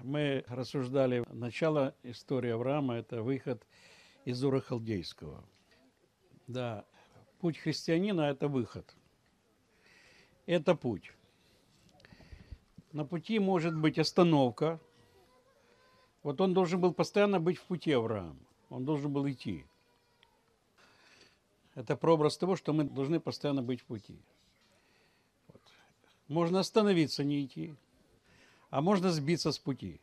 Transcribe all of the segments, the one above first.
мы рассуждали, начало истории Авраама – это выход из Ура Халдейского. Да, путь христианина – это выход. Это путь. На пути может быть остановка. Вот он должен был постоянно быть в пути Авраам. Он должен был идти. Это прообраз того, что мы должны постоянно быть в пути. Вот. Можно остановиться, не идти – а можно сбиться с пути.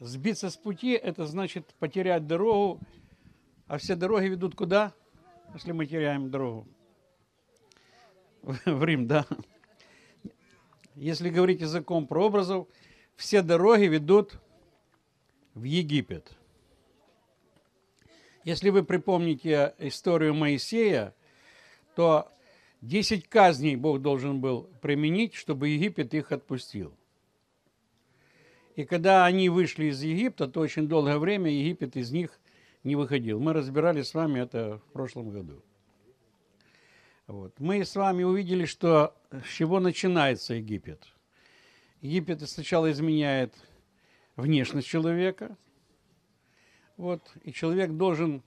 Сбиться с пути – это значит потерять дорогу, а все дороги ведут куда, если мы теряем дорогу? В Рим, да? Если говорить языком прообразов, все дороги ведут в Египет. Если вы припомните историю Моисея, то Десять казней Бог должен был применить, чтобы Египет их отпустил. И когда они вышли из Египта, то очень долгое время Египет из них не выходил. Мы разбирали с вами это в прошлом году. Вот. Мы с вами увидели, что с чего начинается Египет. Египет сначала изменяет внешность человека, вот, и человек должен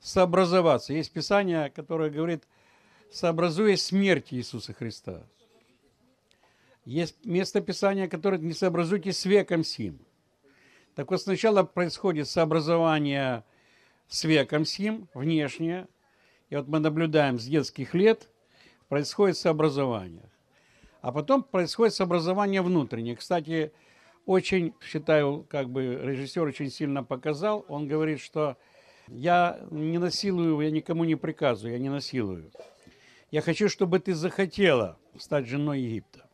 сообразоваться. Есть Писание, которое говорит – сообразуясь смерти Иисуса Христа. Есть место Писания, которое не сообразуйтесь с веком сим. Так вот, сначала происходит сообразование с веком сим, внешнее. И вот мы наблюдаем с детских лет, происходит сообразование. А потом происходит сообразование внутреннее. Кстати, очень, считаю, как бы режиссер очень сильно показал. Он говорит, что я не насилую, я никому не приказываю, я не насилую. Я хочу, чтобы ты захотела стать женой Египта.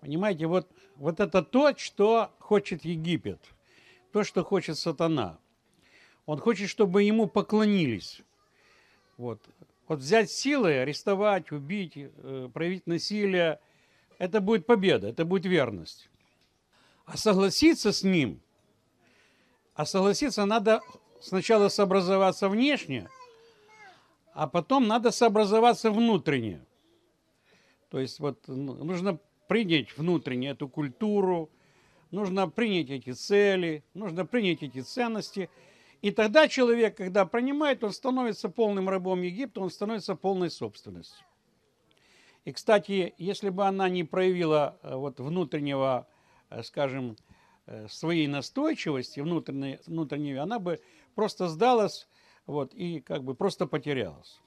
Понимаете, вот, вот это то, что хочет Египет, то, что хочет сатана. Он хочет, чтобы ему поклонились. Вот. Вот взять силы, арестовать, убить, э, проявить насилие, это будет победа, это будет верность. А согласиться с ним, а согласиться надо сначала сообразоваться внешне – а потом надо сообразоваться внутренне. То есть вот нужно принять внутренне эту культуру, нужно принять эти цели, нужно принять эти ценности. И тогда человек, когда принимает, он становится полным рабом Египта, он становится полной собственностью. И, кстати, если бы она не проявила э, вот внутреннего, э, скажем, э, своей настойчивости внутренней, внутренней, она бы просто сдалась вот, и как бы просто потерялась.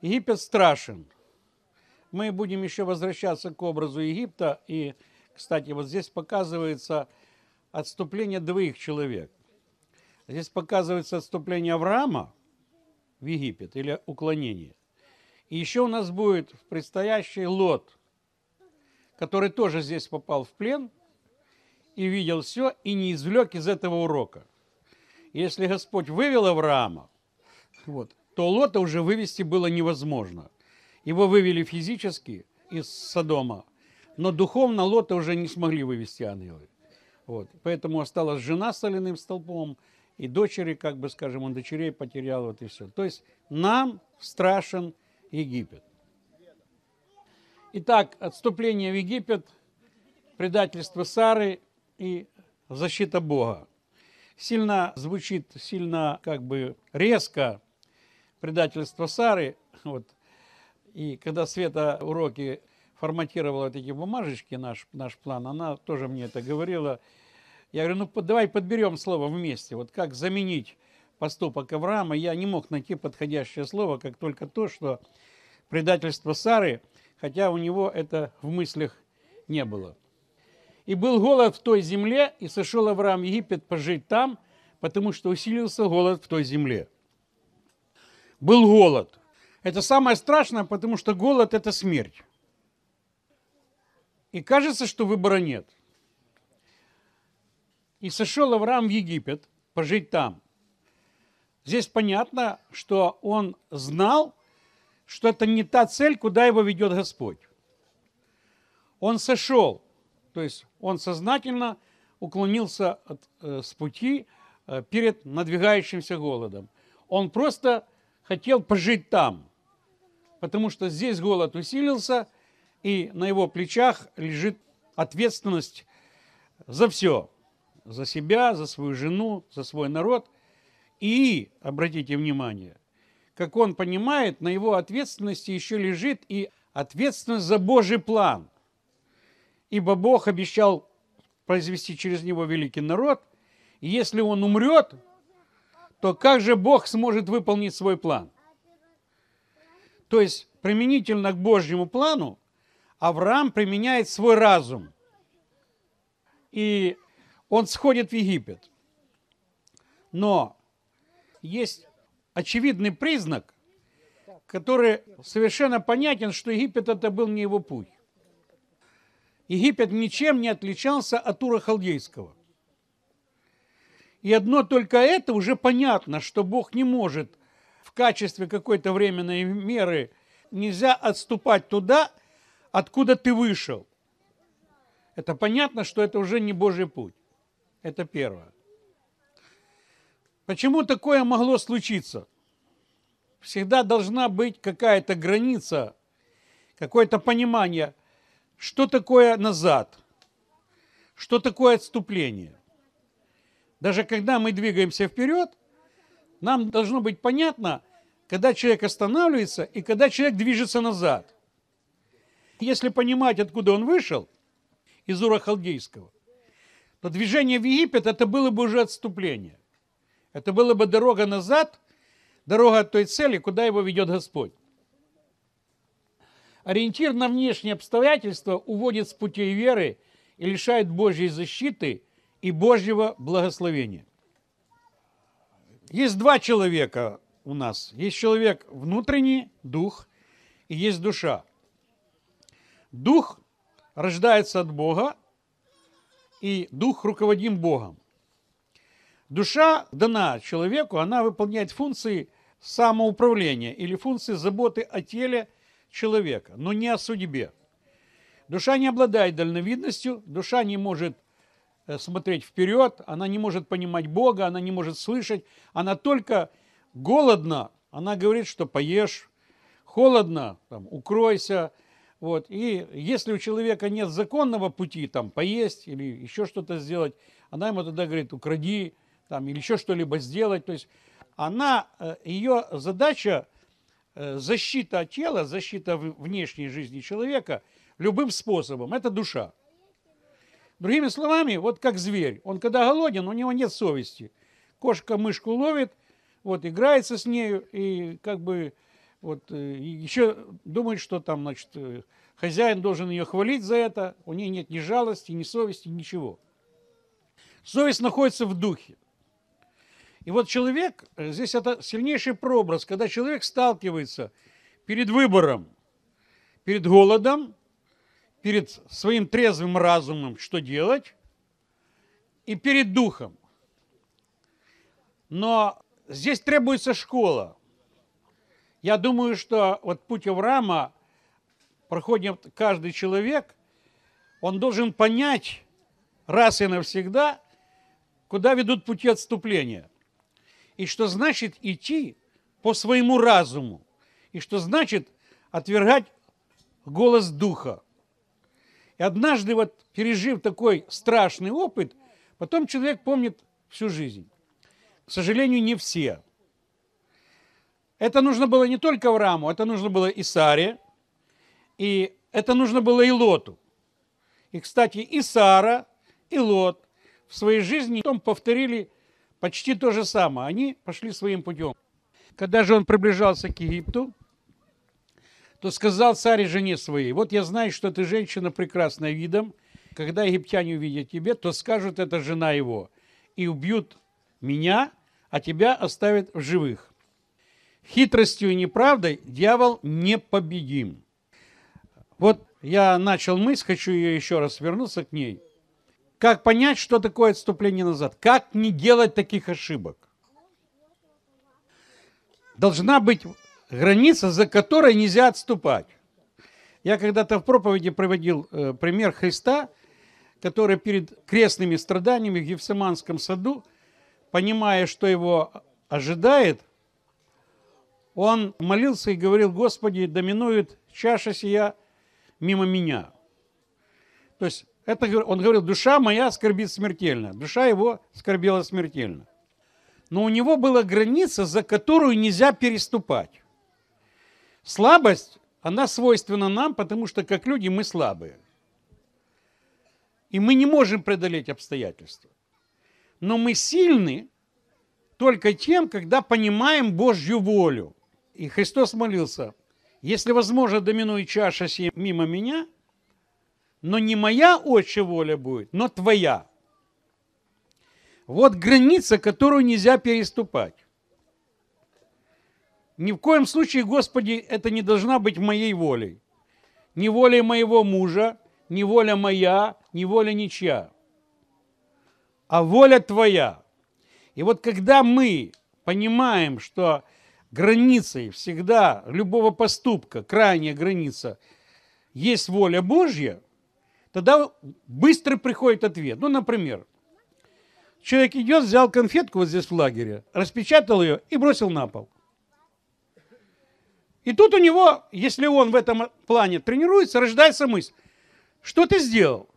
Египет страшен. Мы будем еще возвращаться к образу Египта. И, кстати, вот здесь показывается отступление двоих человек. Здесь показывается отступление Авраама в Египет или уклонение. И еще у нас будет в предстоящий Лот, который тоже здесь попал в плен и видел все и не извлек из этого урока – если Господь вывел Авраама, вот, то Лота уже вывести было невозможно. Его вывели физически из Содома, но духовно Лота уже не смогли вывести ангелы. Вот. Поэтому осталась жена соляным столпом, и дочери, как бы скажем, он дочерей потерял, вот и все. То есть нам страшен Египет. Итак, отступление в Египет, предательство Сары и защита Бога. Сильно звучит, сильно как бы резко предательство Сары. Вот. И когда Света уроки форматировала вот эти бумажечки, наш, наш план, она тоже мне это говорила. Я говорю, ну давай подберем слово вместе, вот как заменить поступок Авраама. Я не мог найти подходящее слово, как только то, что предательство Сары, хотя у него это в мыслях не было. И был голод в той земле, и сошел Авраам в Египет пожить там, потому что усилился голод в той земле. Был голод. Это самое страшное, потому что голод – это смерть. И кажется, что выбора нет. И сошел Авраам в Египет пожить там. Здесь понятно, что он знал, что это не та цель, куда его ведет Господь. Он сошел. То есть он сознательно уклонился от, э, с пути э, перед надвигающимся голодом. Он просто хотел пожить там, потому что здесь голод усилился, и на его плечах лежит ответственность за все, за себя, за свою жену, за свой народ. И, обратите внимание, как он понимает, на его ответственности еще лежит и ответственность за Божий план – ибо Бог обещал произвести через него великий народ. И если он умрет, то как же Бог сможет выполнить свой план? То есть применительно к Божьему плану Авраам применяет свой разум. И он сходит в Египет. Но есть очевидный признак, который совершенно понятен, что Египет это был не его путь. Египет ничем не отличался от Ура Халдейского. И одно только это уже понятно, что Бог не может в качестве какой-то временной меры нельзя отступать туда, откуда ты вышел. Это понятно, что это уже не Божий путь. Это первое. Почему такое могло случиться? Всегда должна быть какая-то граница, какое-то понимание – что такое назад? Что такое отступление? Даже когда мы двигаемся вперед, нам должно быть понятно, когда человек останавливается и когда человек движется назад. Если понимать, откуда он вышел, из Ура Халдейского, то движение в Египет это было бы уже отступление. Это было бы дорога назад, дорога от той цели, куда его ведет Господь. Ориентир на внешние обстоятельства уводит с путей веры и лишает Божьей защиты и Божьего благословения. Есть два человека у нас. Есть человек внутренний, дух, и есть душа. Дух рождается от Бога, и дух руководим Богом. Душа дана человеку, она выполняет функции самоуправления или функции заботы о теле – человека, но не о судьбе. Душа не обладает дальновидностью, душа не может э, смотреть вперед, она не может понимать Бога, она не может слышать, она только голодна, она говорит, что поешь, холодно, там, укройся, вот. И если у человека нет законного пути, там, поесть или еще что-то сделать, она ему тогда говорит, укради, там, или еще что-либо сделать. То есть она, э, ее задача Э, защита тела, защита внешней жизни человека любым способом – это душа. Другими словами, вот как зверь. Он когда голоден, у него нет совести. Кошка мышку ловит, вот, играется с нею и как бы вот э, еще думает, что там, значит, э, хозяин должен ее хвалить за это. У нее нет ни жалости, ни совести, ничего. Совесть находится в духе. И вот человек, э, здесь это сильнейший прообраз, когда человек сталкивается перед выбором, перед голодом, перед своим трезвым разумом, что делать, и перед духом. Но здесь требуется школа. Я думаю, что вот путь Авраама проходит каждый человек, он должен понять раз и навсегда, куда ведут пути отступления – и что значит идти по своему разуму, и что значит отвергать голос духа. И однажды, вот пережив такой страшный опыт, потом человек помнит всю жизнь. К сожалению, не все. Это нужно было не только в раму, это нужно было и Саре, и это нужно было и Лоту. И, кстати, и Сара, и Лот в своей жизни потом повторили Почти то же самое. Они пошли своим путем. Когда же он приближался к Египту, то сказал царь жене своей, вот я знаю, что ты женщина прекрасная видом, когда египтяне увидят тебя, то скажут, это жена его, и убьют меня, а тебя оставят в живых. Хитростью и неправдой дьявол непобедим. Вот я начал мысль, хочу ее еще раз вернуться к ней – как понять, что такое отступление назад? Как не делать таких ошибок? Должна быть граница, за которой нельзя отступать. Я когда-то в проповеди приводил э, пример Христа, который перед крестными страданиями в Гефсиманском саду, понимая, что его ожидает, он молился и говорил, Господи, доминует чаша сия мимо меня. То есть это, он говорил, душа моя скорбит смертельно. Душа его скорбела смертельно. Но у него была граница, за которую нельзя переступать. Слабость, она свойственна нам, потому что как люди мы слабые. И мы не можем преодолеть обстоятельства. Но мы сильны только тем, когда понимаем Божью волю. И Христос молился, если возможно доминует чаша сия мимо меня – но не моя отче воля будет, но твоя. Вот граница, которую нельзя переступать. Ни в коем случае, Господи, это не должна быть моей волей. Ни воля моего мужа, ни воля моя, ни воля ничья. А воля твоя. И вот когда мы понимаем, что границей всегда любого поступка, крайняя граница, есть воля Божья, Тогда быстро приходит ответ. Ну, например, человек идет, взял конфетку вот здесь в лагере, распечатал ее и бросил на пол. И тут у него, если он в этом плане тренируется, рождается мысль. Что ты сделал?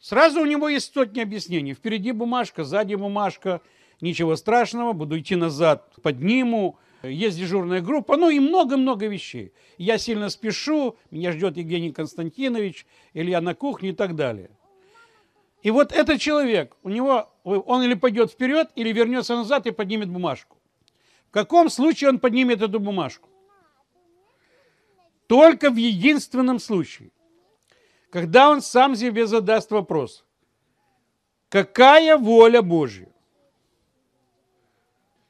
Сразу у него есть сотни объяснений. Впереди бумажка, сзади бумажка, ничего страшного, буду идти назад, подниму, есть дежурная группа, ну и много-много вещей. Я сильно спешу, меня ждет Евгений Константинович, Илья на кухне и так далее. И вот этот человек, у него, он или пойдет вперед, или вернется назад и поднимет бумажку. В каком случае он поднимет эту бумажку? Только в единственном случае, когда он сам себе задаст вопрос, какая воля Божья?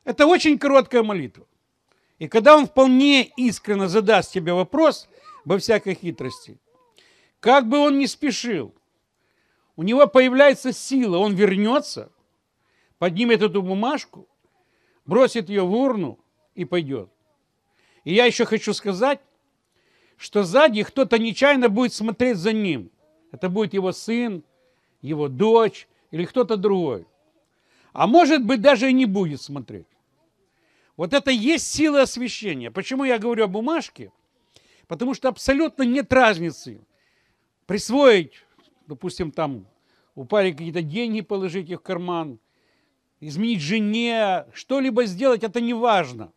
Это очень короткая молитва. И когда он вполне искренне задаст тебе вопрос, во всякой хитрости, как бы он ни спешил, у него появляется сила, он вернется, поднимет эту бумажку, бросит ее в урну и пойдет. И я еще хочу сказать, что сзади кто-то нечаянно будет смотреть за ним. Это будет его сын, его дочь или кто-то другой. А может быть, даже и не будет смотреть. Вот это есть сила освещения. Почему я говорю о бумажке? Потому что абсолютно нет разницы присвоить, допустим, там у упали какие-то деньги, положить их в карман, изменить жене, что-либо сделать, это не важно.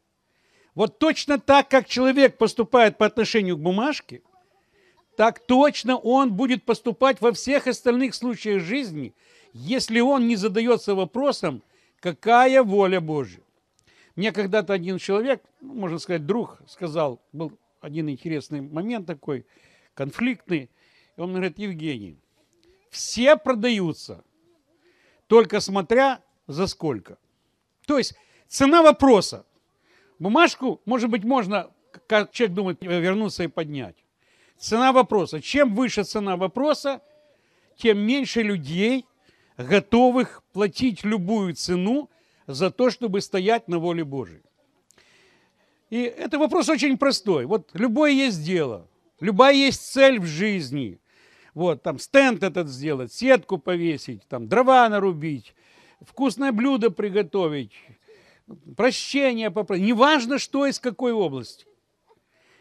Вот точно так, как человек поступает по отношению к бумажке, так точно он будет поступать во всех остальных случаях жизни, если он не задается вопросом, какая воля Божья. Мне когда-то один человек, ну, можно сказать, друг, сказал, был один интересный момент такой, конфликтный. И он говорит, Евгений, все продаются, только смотря за сколько. То есть цена вопроса. Бумажку, может быть, можно, как человек думает, э, вернуться и поднять. Цена вопроса. Чем выше цена вопроса, тем меньше людей, готовых платить любую цену за то, чтобы стоять на воле Божией. И это вопрос очень простой. Вот любое есть дело, любая есть цель в жизни. Вот, там стенд этот сделать, сетку повесить, там дрова нарубить, вкусное блюдо приготовить, прощение попросить. Неважно, что из какой области.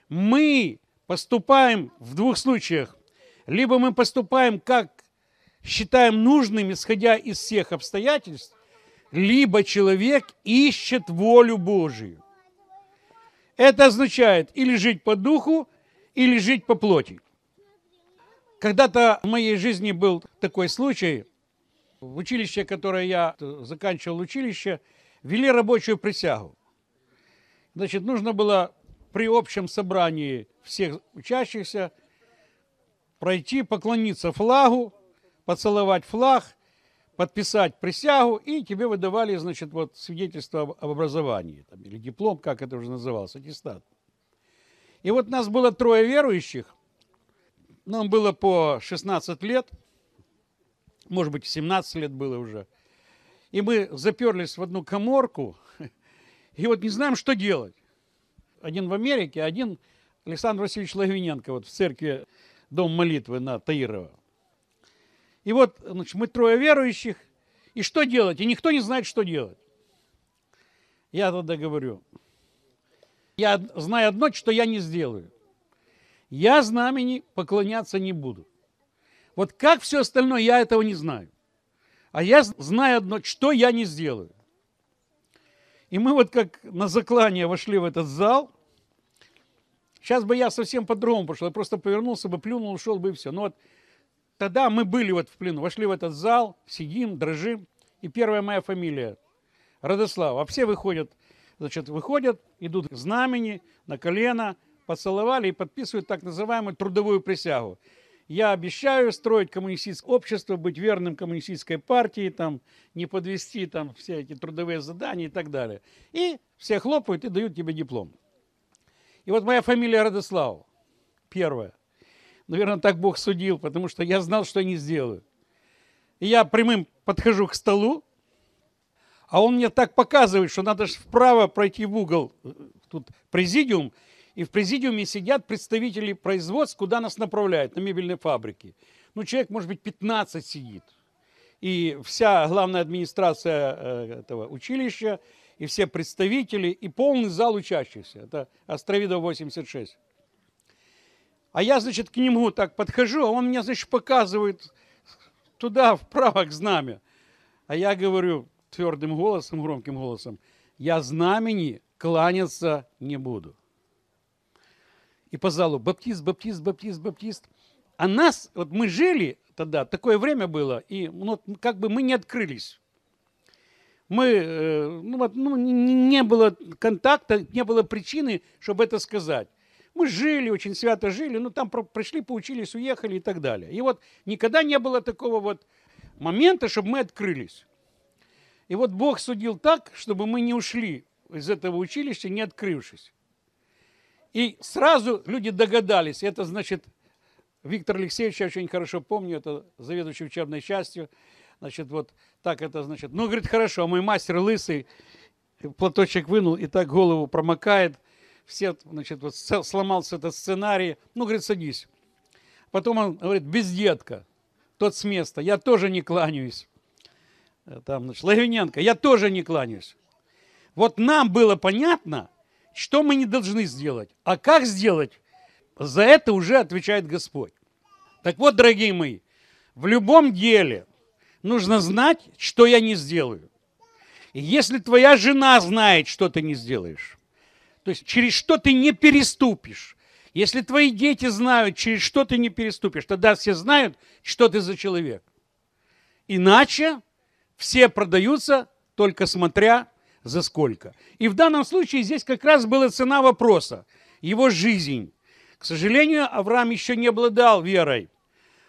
Мы поступаем в двух случаях. Либо мы поступаем, как считаем нужным, исходя из всех обстоятельств, либо человек ищет волю Божию. Это означает или жить по духу, или жить по плоти. Когда-то в моей жизни был такой случай. В училище, которое я заканчивал училище, вели рабочую присягу. Значит, нужно было при общем собрании всех учащихся пройти, поклониться флагу, поцеловать флаг – подписать присягу, и тебе выдавали, значит, вот свидетельство об, образовании, там, или диплом, как это уже называлось, аттестат. И вот нас было трое верующих, нам было по 16 лет, может быть, 17 лет было уже. И мы заперлись в одну коморку, и вот не знаем, что делать. Один в Америке, один Александр Васильевич Логвиненко, вот в церкви Дом молитвы на Таирова. И вот значит, мы трое верующих, и что делать? И никто не знает, что делать. Я тогда говорю, я знаю одно, что я не сделаю. Я знамени поклоняться не буду. Вот как все остальное, я этого не знаю. А я знаю одно, что я не сделаю. И мы вот как на заклание вошли в этот зал. Сейчас бы я совсем по-другому пошел. Я просто повернулся бы, плюнул, ушел бы и все. Но вот Тогда мы были вот в плену, вошли в этот зал, сидим, дрожим. И первая моя фамилия – Радослав. А все выходят, значит, выходят, идут к знамени, на колено, поцеловали и подписывают так называемую трудовую присягу. Я обещаю строить коммунистическое общество, быть верным коммунистической партии, там, не подвести там, все эти трудовые задания и так далее. И все хлопают и дают тебе диплом. И вот моя фамилия Радослав, первая. Наверное, так Бог судил, потому что я знал, что я не сделаю. И я прямым подхожу к столу, а он мне так показывает, что надо же вправо пройти в угол, э, тут президиум, и в президиуме сидят представители производств, куда нас направляют, на мебельные фабрики. Ну, человек, может быть, 15 сидит. И вся главная администрация э, этого училища, и все представители, и полный зал учащихся. Это Островидов 86. А я, значит, к нему так подхожу, а он меня, значит, показывает туда, вправо к знамя. А я говорю твердым голосом, громким голосом, я знамени кланяться не буду. И по залу баптист, баптист, баптист, баптист. А нас, вот мы жили тогда, такое время было, и ну, как бы мы не открылись. Мы, э, ну, вот, ну, не было контакта, не было причины, чтобы это сказать. Мы жили, очень свято жили, но ну, там пришли, поучились, уехали и так далее. И вот никогда не было такого вот момента, чтобы мы открылись. И вот Бог судил так, чтобы мы не ушли из этого училища, не открывшись. И сразу люди догадались, это значит, Виктор Алексеевич, я очень хорошо помню, это заведующий учебной частью, значит, вот так это значит. Ну, говорит, хорошо, а мой мастер лысый платочек вынул и так голову промокает – все, значит, вот сломался этот сценарий, ну, говорит, садись. Потом он говорит, бездетка, тот с места, я тоже не кланяюсь. Э, там, значит, Логвиненко, я тоже не кланяюсь. Вот нам было понятно, что мы не должны сделать. А как сделать, за это уже отвечает Господь. Так вот, дорогие мои, в любом деле нужно знать, что я не сделаю. И если твоя жена знает, что ты не сделаешь, то есть через что ты не переступишь. Если твои дети знают, через что ты не переступишь, тогда все знают, что ты за человек. Иначе все продаются только смотря за сколько. И в данном случае здесь как раз была цена вопроса. Его жизнь. К сожалению, Авраам еще не обладал верой.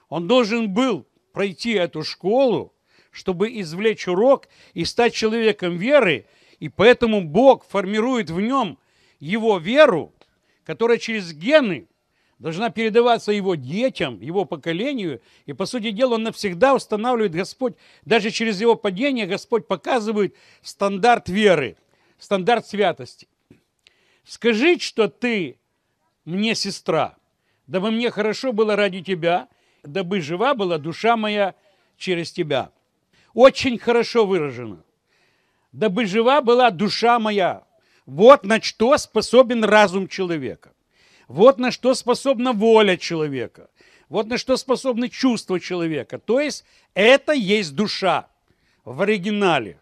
Он должен был пройти эту школу, чтобы извлечь урок и стать человеком веры. И поэтому Бог формирует в нем его веру, которая через гены должна передаваться его детям, его поколению. И, по сути дела, он навсегда устанавливает Господь, даже через его падение Господь показывает стандарт веры, стандарт святости. Скажи, что ты мне сестра, дабы мне хорошо было ради тебя, дабы жива была душа моя через тебя. Очень хорошо выражено. Дабы жива была душа моя вот на что способен разум человека. Вот на что способна воля человека. Вот на что способны чувства человека. То есть это есть душа в оригинале.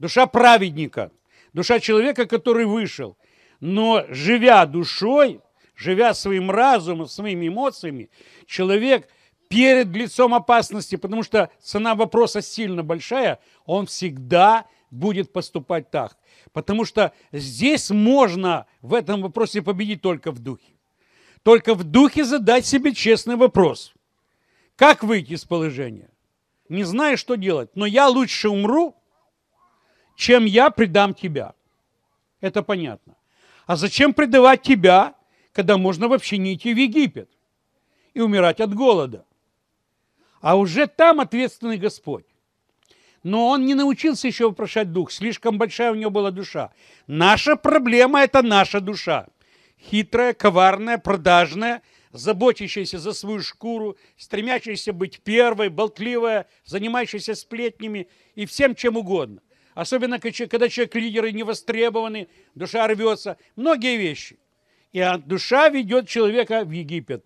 Душа праведника. Душа человека, который вышел. Но живя душой, живя своим разумом, своими эмоциями, человек перед лицом опасности, потому что цена вопроса сильно большая, он всегда будет поступать так. Потому что здесь можно в этом вопросе победить только в духе. Только в духе задать себе честный вопрос. Как выйти из положения? Не знаю, что делать, но я лучше умру, чем я предам тебя. Это понятно. А зачем предавать тебя, когда можно вообще не идти в Египет и умирать от голода? А уже там ответственный Господь но он не научился еще вопрошать дух, слишком большая у него была душа. Наша проблема – это наша душа. Хитрая, коварная, продажная, заботящаяся за свою шкуру, стремящаяся быть первой, болтливая, занимающаяся сплетнями и всем чем угодно. Особенно, когда человек лидеры не востребованы, душа рвется. Многие вещи. И душа ведет человека в Египет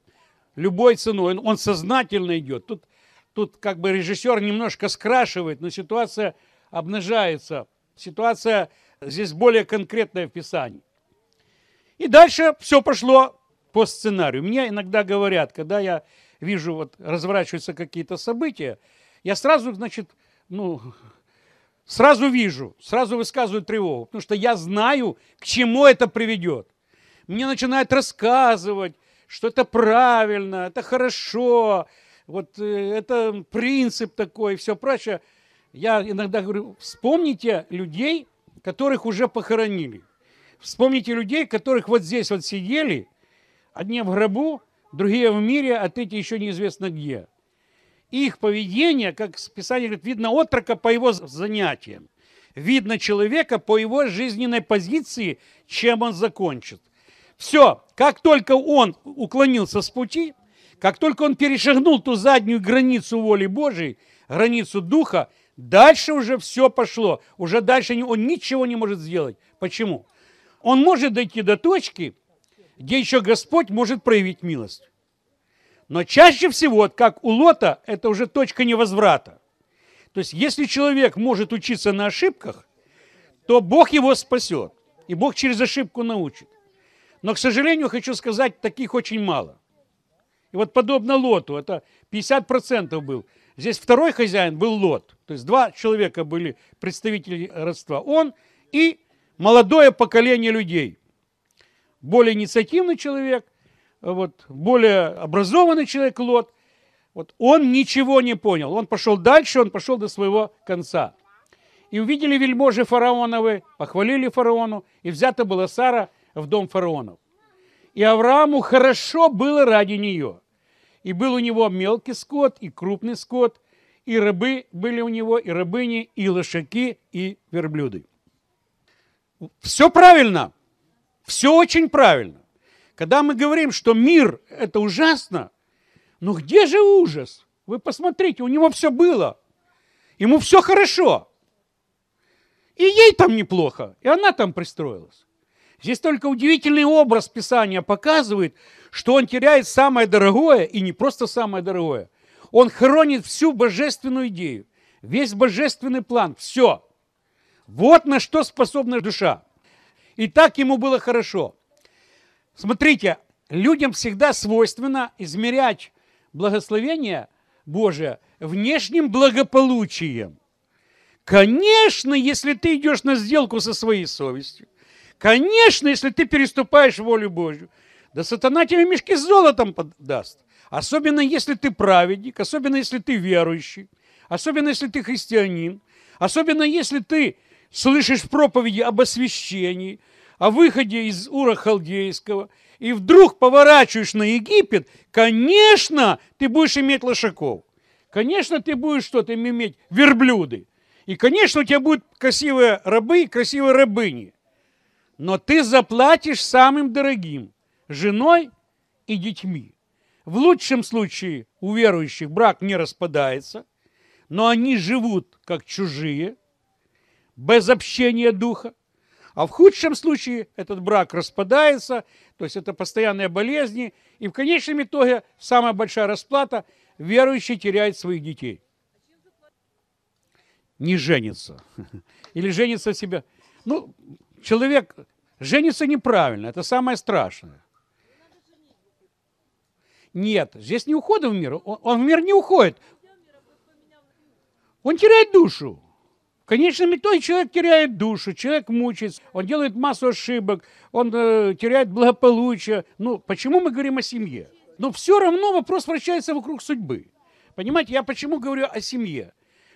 любой ценой. Он сознательно идет. Тут Тут как бы режиссер немножко скрашивает, но ситуация обнажается. Ситуация здесь более конкретная в Писании. И дальше все пошло по сценарию. Меня иногда говорят, когда я вижу, вот разворачиваются какие-то события, я сразу, значит, ну, сразу вижу, сразу высказываю тревогу, потому что я знаю, к чему это приведет. Мне начинают рассказывать, что это правильно, это хорошо, вот э, это принцип такой, все прочее. Я иногда говорю, вспомните людей, которых уже похоронили. Вспомните людей, которых вот здесь вот сидели, одни в гробу, другие в мире, а третьи еще неизвестно где. Их поведение, как Писание говорит, видно отрока по его занятиям. Видно человека по его жизненной позиции, чем он закончит. Все, как только он уклонился с пути – как только он перешагнул ту заднюю границу воли Божией, границу духа, дальше уже все пошло. Уже дальше он ничего не может сделать. Почему? Он может дойти до точки, где еще Господь может проявить милость. Но чаще всего, как у Лота, это уже точка невозврата. То есть, если человек может учиться на ошибках, то Бог его спасет. И Бог через ошибку научит. Но, к сожалению, хочу сказать, таких очень мало. И вот подобно лоту, это 50% был. Здесь второй хозяин был лот. То есть два человека были представители родства. Он и молодое поколение людей. Более инициативный человек, вот, более образованный человек лот. Вот он ничего не понял. Он пошел дальше, он пошел до своего конца. И увидели вельможи фараоновы, похвалили фараону, и взята была Сара в дом фараонов. И Аврааму хорошо было ради нее. И был у него мелкий скот и крупный скот, и рыбы были у него, и рыбыни, и лошаки, и верблюды. Все правильно, все очень правильно. Когда мы говорим, что мир – это ужасно, ну где же ужас? Вы посмотрите, у него все было, ему все хорошо. И ей там неплохо, и она там пристроилась. Здесь только удивительный образ Писания показывает, что он теряет самое дорогое, и не просто самое дорогое. Он хронит всю божественную идею, весь божественный план, все. Вот на что способна душа. И так ему было хорошо. Смотрите, людям всегда свойственно измерять благословение Божие внешним благополучием. Конечно, если ты идешь на сделку со своей совестью, Конечно, если ты переступаешь волю Божью. Да сатана тебе мешки с золотом подаст. Особенно, если ты праведник, особенно, если ты верующий, особенно, если ты христианин, особенно, если ты слышишь проповеди об освящении, о выходе из Ура Халдейского, и вдруг поворачиваешь на Египет, конечно, ты будешь иметь лошаков. Конечно, ты будешь что-то иметь, верблюды. И, конечно, у тебя будут красивые рабы и красивые рабыни – но ты заплатишь самым дорогим – женой и детьми. В лучшем случае у верующих брак не распадается, но они живут как чужие, без общения духа. А в худшем случае этот брак распадается, то есть это постоянные болезни, и в конечном итоге самая большая расплата – верующий теряет своих детей. Не женится. Или женится себя. Ну, человек Женится неправильно, это самое страшное. Нет, здесь не ухода в мир, он, он в мир не уходит. Он теряет душу. В конечном итоге человек теряет душу, человек мучается, он делает массу ошибок, он э, теряет благополучие. Ну, почему мы говорим о семье? Но ну, все равно вопрос вращается вокруг судьбы. Понимаете, я почему говорю о семье?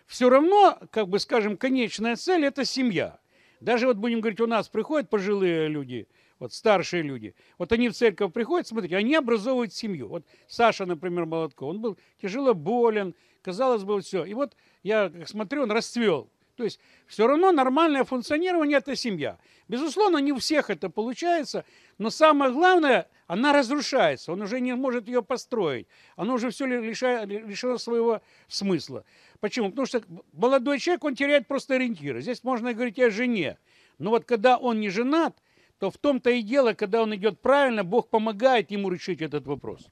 Все равно, как бы скажем, конечная цель – это семья. Даже вот будем говорить, у нас приходят пожилые люди, вот старшие люди, вот они в церковь приходят, смотрите, они образовывают семью. Вот Саша, например, Молотко, он был тяжело болен, казалось бы, все. И вот я смотрю, он расцвел. То есть все равно нормальное функционирование – это семья. Безусловно, не у всех это получается, но самое главное, она разрушается, он уже не может ее построить, оно уже все лишает, лишило своего смысла. Почему? Потому что молодой человек, он теряет просто ориентиры. Здесь можно говорить о жене. Но вот когда он не женат, то в том-то и дело, когда он идет правильно, Бог помогает ему решить этот вопрос.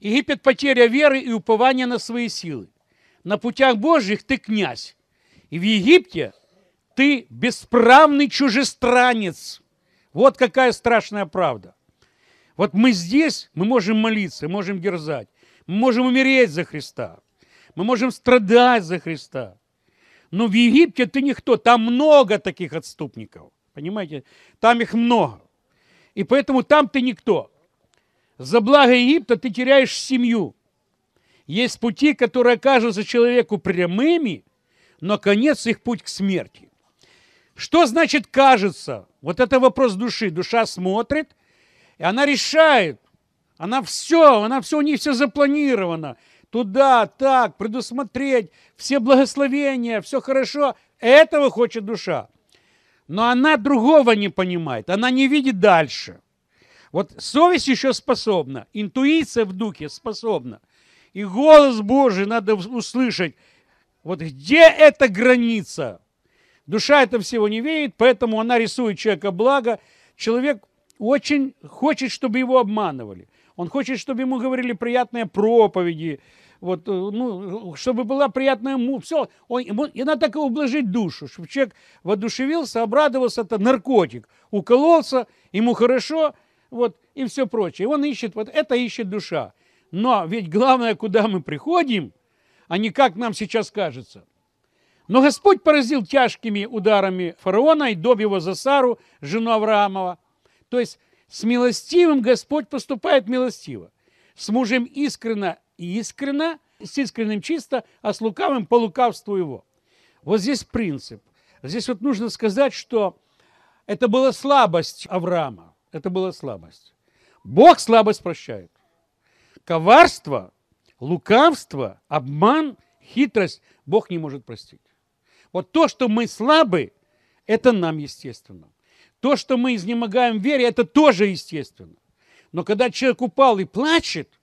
Египет – потеря веры и упования на свои силы. На путях Божьих ты князь. И в Египте ты бесправный чужестранец. Вот какая страшная правда. Вот мы здесь, мы можем молиться, можем дерзать, мы можем умереть за Христа мы можем страдать за Христа. Но в Египте ты никто, там много таких отступников, понимаете, там их много. И поэтому там ты никто. За благо Египта ты теряешь семью. Есть пути, которые кажутся человеку прямыми, но конец их путь к смерти. Что значит кажется? Вот это вопрос души. Душа смотрит, и она решает. Она все, она все, у нее все запланировано туда, так, предусмотреть, все благословения, все хорошо. Этого хочет душа. Но она другого не понимает, она не видит дальше. Вот совесть еще способна, интуиция в духе способна. И голос Божий надо услышать. Вот где эта граница? Душа это всего не видит поэтому она рисует человека благо. Человек очень хочет, чтобы его обманывали. Он хочет, чтобы ему говорили приятные проповеди, вот, э, ну, э, чтобы была приятная музыка, все, он, ему, и надо так ублажить душу, чтобы человек воодушевился, обрадовался, это наркотик, укололся, ему хорошо, вот, и все прочее. И он ищет, вот это ищет душа. Но ведь главное, куда мы приходим, а не как нам сейчас кажется. Но Господь поразил тяжкими ударами фараона и доб его за Сару, жену Авраамова. То есть с милостивым Господь поступает милостиво. С мужем искренно искренно, с искренним чисто, а с лукавым по лукавству его. Вот здесь принцип. Здесь вот нужно сказать, что это была слабость Авраама. Это была слабость. Бог слабость прощает. Коварство, лукавство, обман, хитрость Бог не может простить. Вот то, что мы слабы, это нам естественно. То, что мы изнемогаем в вере, это тоже естественно. Но когда человек упал и плачет –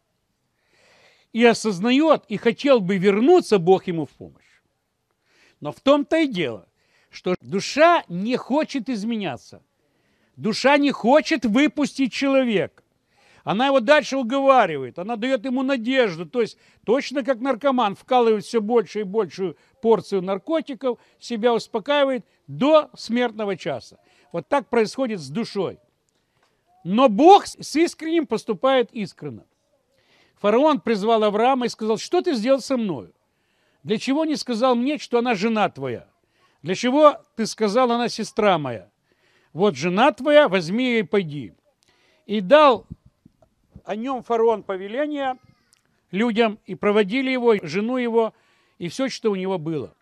и осознает, и хотел бы вернуться, Бог ему в помощь. Но в том-то и дело, что душа не хочет изменяться. Душа не хочет выпустить человека. Она его дальше уговаривает, она дает ему надежду. То есть точно как наркоман вкалывает все больше и большую порцию наркотиков, себя успокаивает до смертного часа. Вот так происходит с душой. Но Бог с искренним поступает искренно. Фараон призвал Авраама и сказал, что ты сделал со мною? Для чего не сказал мне, что она жена твоя? Для чего ты сказал, она сестра моя? Вот жена твоя, возьми ее и пойди. И дал о нем фараон повеление людям, и проводили его, и жену его, и все, что у него было.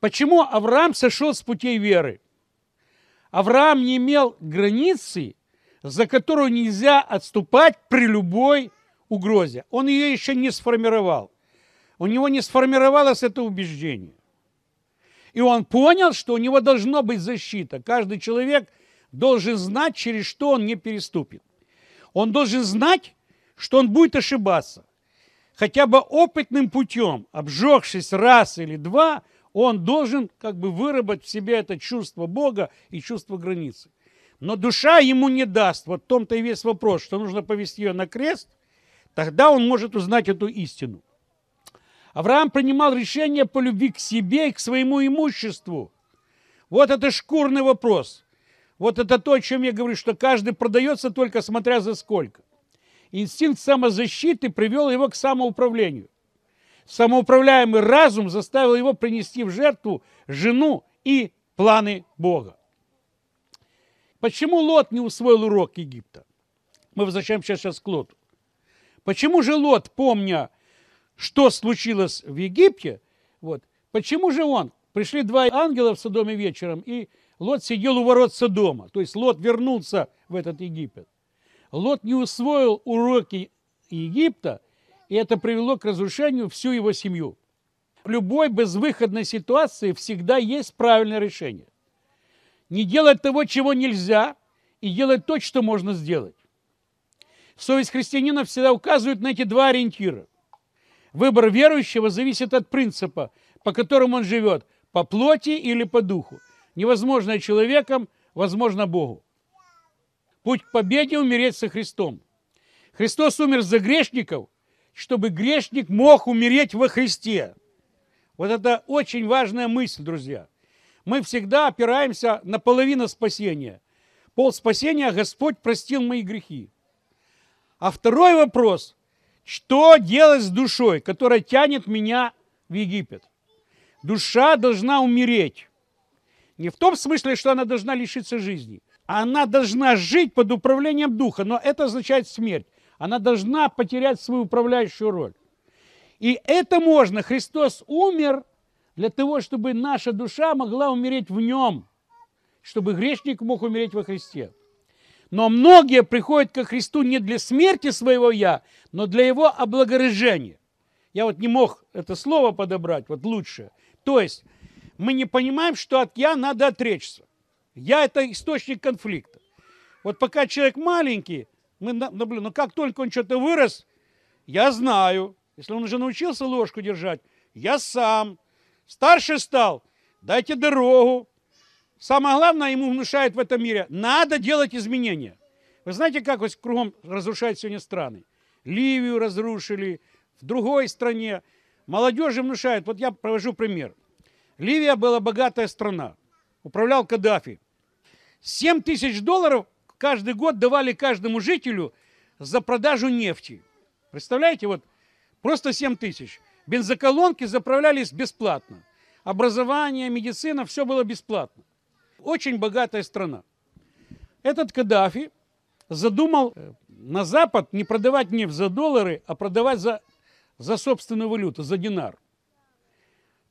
Почему Авраам сошел с путей веры? Авраам не имел границы за которую нельзя отступать при любой угрозе. Он ее еще не сформировал. У него не сформировалось это убеждение. И он понял, что у него должно быть защита. Каждый человек должен знать, через что он не переступит. Он должен знать, что он будет ошибаться. Хотя бы опытным путем, обжегшись раз или два, он должен как бы выработать в себе это чувство Бога и чувство границы но душа ему не даст. Вот в том-то и весь вопрос, что нужно повести ее на крест, тогда он может узнать эту истину. Авраам принимал решение по любви к себе и к своему имуществу. Вот это шкурный вопрос. Вот это то, о чем я говорю, что каждый продается только смотря за сколько. Инстинкт самозащиты привел его к самоуправлению. Самоуправляемый разум заставил его принести в жертву жену и планы Бога. Почему Лот не усвоил урок Египта? Мы возвращаемся сейчас к Лоту. Почему же Лот, помня, что случилось в Египте, вот, почему же он? Пришли два ангела в Содоме вечером, и Лот сидел у ворот Содома. То есть Лот вернулся в этот Египет. Лот не усвоил уроки Египта, и это привело к разрушению всю его семью. В любой безвыходной ситуации всегда есть правильное решение не делать того, чего нельзя, и делать то, что можно сделать. Совесть христианина всегда указывает на эти два ориентира. Выбор верующего зависит от принципа, по которому он живет, по плоти или по духу. Невозможно человеком, возможно Богу. Путь к победе – умереть со Христом. Христос умер за грешников, чтобы грешник мог умереть во Христе. Вот это очень важная мысль, друзья – мы всегда опираемся на половину спасения. Пол спасения Господь простил мои грехи. А второй вопрос, что делать с душой, которая тянет меня в Египет? Душа должна умереть. Не в том смысле, что она должна лишиться жизни. Она должна жить под управлением Духа, но это означает смерть. Она должна потерять свою управляющую роль. И это можно. Христос умер – для того, чтобы наша душа могла умереть в нем, чтобы грешник мог умереть во Христе. Но многие приходят ко Христу не для смерти своего «я», но для его облагорожения. Я вот не мог это слово подобрать, вот лучше. То есть мы не понимаем, что от «я» надо отречься. «Я» – это источник конфликта. Вот пока человек маленький, мы блин, но ну как только он что-то вырос, я знаю, если он уже научился ложку держать, я сам – старше стал, дайте дорогу. Самое главное, ему внушают в этом мире, надо делать изменения. Вы знаете, как вот кругом разрушают сегодня страны? Ливию разрушили, в другой стране. Молодежи внушают, вот я провожу пример. Ливия была богатая страна, управлял Каддафи. 7 тысяч долларов каждый год давали каждому жителю за продажу нефти. Представляете, вот просто 7 тысяч. Бензоколонки заправлялись бесплатно. Образование, медицина, все было бесплатно. Очень богатая страна. Этот Каддафи задумал э, на Запад не продавать нефть за доллары, а продавать за, за собственную валюту, за динар.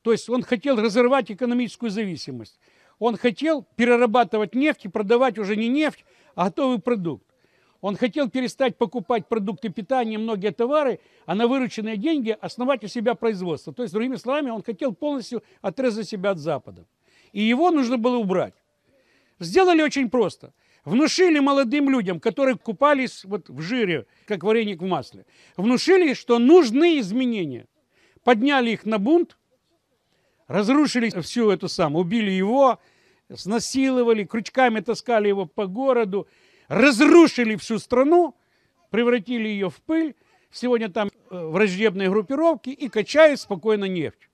То есть он хотел разорвать экономическую зависимость. Он хотел перерабатывать нефть и продавать уже не нефть, а готовый продукт. Он хотел перестать покупать продукты питания, многие товары, а на вырученные деньги основать у себя производство. То есть, другими словами, он хотел полностью отрезать себя от Запада. И его нужно было убрать. Сделали очень просто. Внушили молодым людям, которые купались вот в жире, как вареник в масле, внушили, что нужны изменения. Подняли их на бунт, разрушили всю эту самую, убили его, снасиловали, крючками таскали его по городу, разрушили всю страну, превратили ее в пыль. Сегодня там э, враждебные группировки и качают спокойно нефть.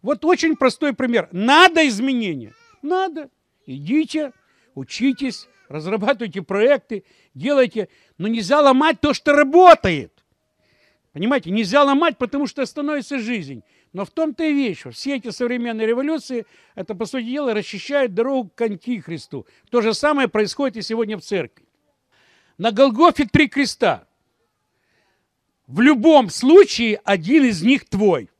Вот очень простой пример. Надо изменения? Надо. Идите, учитесь, разрабатывайте проекты, делайте. Но нельзя ломать то, что работает. Понимаете, нельзя ломать, потому что становится жизнь. Но в том-то и вещь, что все эти современные революции, это, по сути дела, расчищают дорогу к антихристу. То же самое происходит и сегодня в церкви. На Голгофе три креста. В любом случае один из них твой.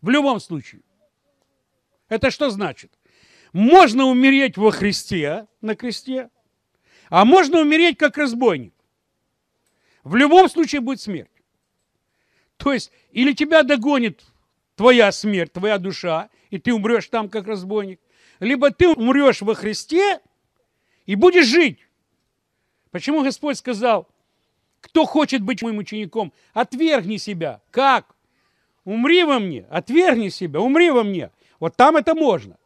В любом случае. Это что значит? Можно умереть во Христе, на кресте, а можно умереть как разбойник. В любом случае будет смерть. То есть или тебя догонит твоя смерть, твоя душа, и ты умрешь там как разбойник, либо ты умрешь во Христе и будешь жить. Почему Господь сказал, кто хочет быть моим учеником, отвергни себя. Как? Умри во мне, отвергни себя, умри во мне. Вот там это можно.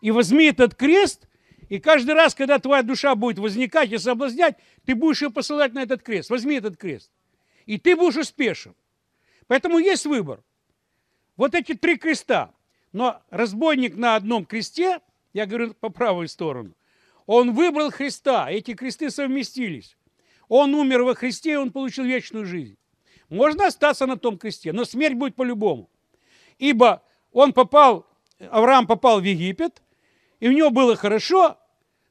И возьми этот крест, и каждый раз, когда твоя душа будет возникать и соблазнять, ты будешь ее посылать на этот крест. Возьми этот крест. И ты будешь успешен. Поэтому есть выбор. Вот эти три креста. Но разбойник на одном кресте, я говорю по правую сторону, он выбрал Христа, эти кресты совместились. Он умер во Христе, и он получил вечную жизнь. Можно остаться на том кресте, но смерть будет по-любому. Ибо он попал, Авраам попал в Египет, и у него было хорошо,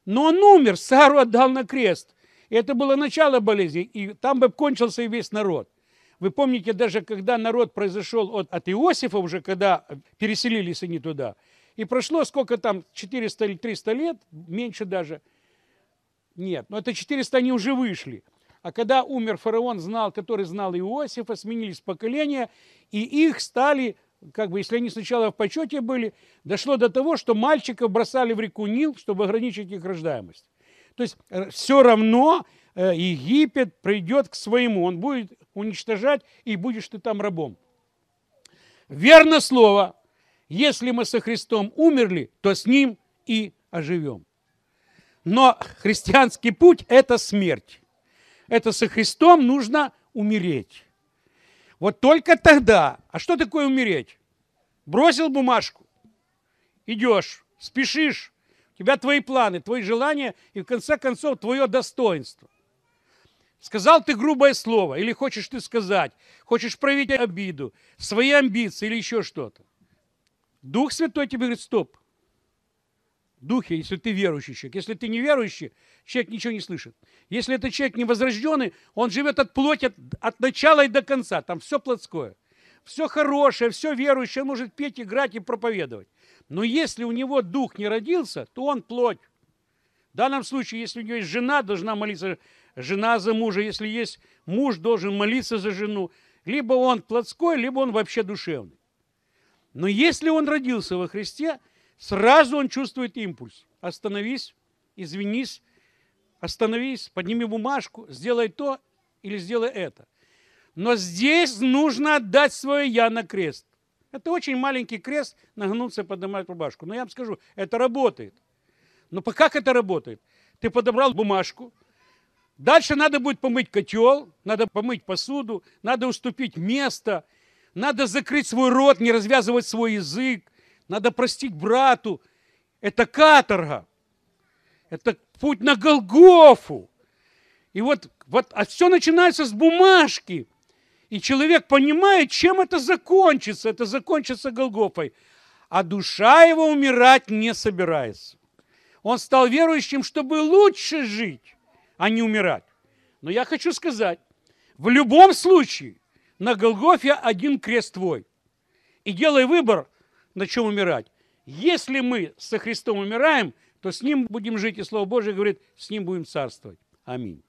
но он умер, Сару отдал на крест. И это было начало болезни, и там бы кончился и весь народ. Вы помните, даже когда народ произошел от, от Иосифа, уже когда переселились они туда, и прошло сколько там, 400 или 300 лет, меньше даже. Нет, но это 400 они уже вышли. А когда умер фараон, знал, который знал Иосифа, сменились поколения, и их стали, как бы, если они сначала в почете были, дошло до того, что мальчиков бросали в реку Нил, чтобы ограничить их рождаемость. То есть э, все равно э, Египет придет к своему, он будет уничтожать, и будешь ты там рабом. Верно слово. Если мы со Христом умерли, то с Ним и оживем. Но христианский путь – это смерть. Это со Христом нужно умереть. Вот только тогда. А что такое умереть? Бросил бумажку, идешь, спешишь, у тебя твои планы, твои желания и, в конце концов, твое достоинство. Сказал ты грубое слово, или хочешь ты сказать, хочешь проявить обиду, свои амбиции или еще что-то. Дух Святой тебе говорит, стоп. Духи, если ты верующий человек. Если ты не верующий, человек ничего не слышит. Если этот человек невозрожденный, он живет от плоти от, от начала и до конца. Там все плотское. Все хорошее, все верующее, он может петь, играть и проповедовать. Но если у него дух не родился, то он плоть. В данном случае, если у него есть жена, должна молиться жена за мужа. Если есть муж, должен молиться за жену. Либо он плотской, либо он вообще душевный. Но если он родился во Христе, сразу он чувствует импульс. Остановись, извинись, остановись, подними бумажку, сделай то или сделай это. Но здесь нужно отдать свое «я» на крест. Это очень маленький крест, нагнуться и поднимать рубашку. Но я вам скажу, это работает. Но пока как это работает? Ты подобрал бумажку – Дальше надо будет помыть котел, надо помыть посуду, надо уступить место, надо закрыть свой рот, не развязывать свой язык, надо простить брату. Это каторга. Это путь на Голгофу. И вот, вот а все начинается с бумажки. И человек понимает, чем это закончится. Это закончится Голгофой. А душа его умирать не собирается. Он стал верующим, чтобы лучше жить а не умирать. Но я хочу сказать, в любом случае на Голгофе один крест твой. И делай выбор, на чем умирать. Если мы со Христом умираем, то с Ним будем жить, и Слово Божие говорит, с Ним будем царствовать. Аминь.